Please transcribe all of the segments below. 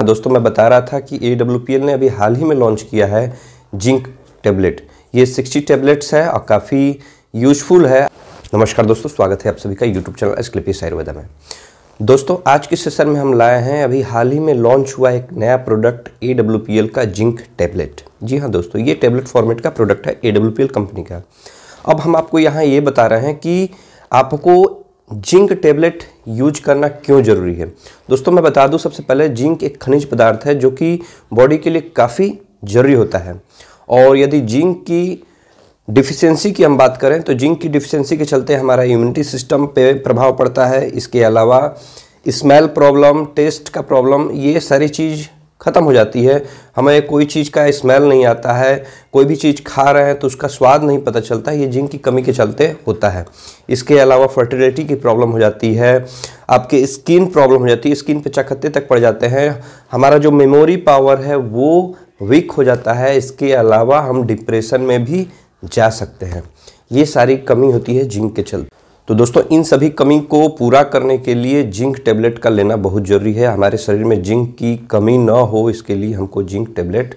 हाँ, दोस्तों मैं बता रहा था कि ए ने अभी हाल ही में लॉन्च किया है जिंक टेबलेट ये 60 टेबलेट्स है और काफ़ी यूजफुल है नमस्कार दोस्तों स्वागत है आप सभी का यूट्यूब चैनल एस क्लिपी आयुर्वेदा में दोस्तों आज के सेशन में हम लाए हैं अभी हाल ही में लॉन्च हुआ एक नया प्रोडक्ट ए का जिंक टेबलेट जी हाँ दोस्तों ये टेबलेट फॉर्मेट का प्रोडक्ट है ए कंपनी का अब हम आपको यहाँ ये बता रहे हैं कि आपको जिंक टेबलेट यूज करना क्यों ज़रूरी है दोस्तों मैं बता दूं सबसे पहले जिंक एक खनिज पदार्थ है जो कि बॉडी के लिए काफ़ी ज़रूरी होता है और यदि जिंक की डिफिशेंसी की हम बात करें तो जिंक की डिफिशेंसी के चलते हमारा इम्यूनिटी सिस्टम पे प्रभाव पड़ता है इसके अलावा स्मेल प्रॉब्लम टेस्ट का प्रॉब्लम ये सारी चीज़ ख़त्म हो जाती है हमें कोई चीज़ का स्मेल नहीं आता है कोई भी चीज़ खा रहे हैं तो उसका स्वाद नहीं पता चलता ये जिंक की कमी के चलते होता है इसके अलावा फर्टिलिटी की प्रॉब्लम हो जाती है आपके स्किन प्रॉब्लम हो जाती है स्किन पे चकत्ते तक पड़ जाते हैं हमारा जो मेमोरी पावर है वो वीक हो जाता है इसके अलावा हम डिप्रेशन में भी जा सकते हैं ये सारी कमी होती है जिंक के चलते तो दोस्तों इन सभी कमी को पूरा करने के लिए जिंक टेबलेट का लेना बहुत ज़रूरी है हमारे शरीर में जिंक की कमी ना हो इसके लिए हमको जिंक टेबलेट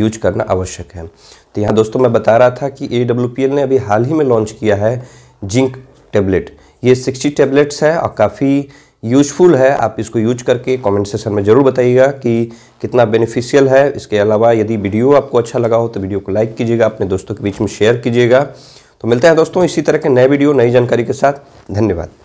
यूज करना आवश्यक है तो यहाँ दोस्तों मैं बता रहा था कि ए ने अभी हाल ही में लॉन्च किया है जिंक टेबलेट ये सिक्सटी टेबलेट्स है और काफ़ी यूजफुल है आप इसको यूज करके कमेंट सेक्शन में ज़रूर बताइएगा कि कितना बेनिफिशियल है इसके अलावा यदि वीडियो आपको अच्छा लगा हो तो वीडियो को लाइक कीजिएगा अपने दोस्तों के बीच में शेयर कीजिएगा तो मिलते हैं दोस्तों इसी तरह के नए वीडियो नई जानकारी के साथ धन्यवाद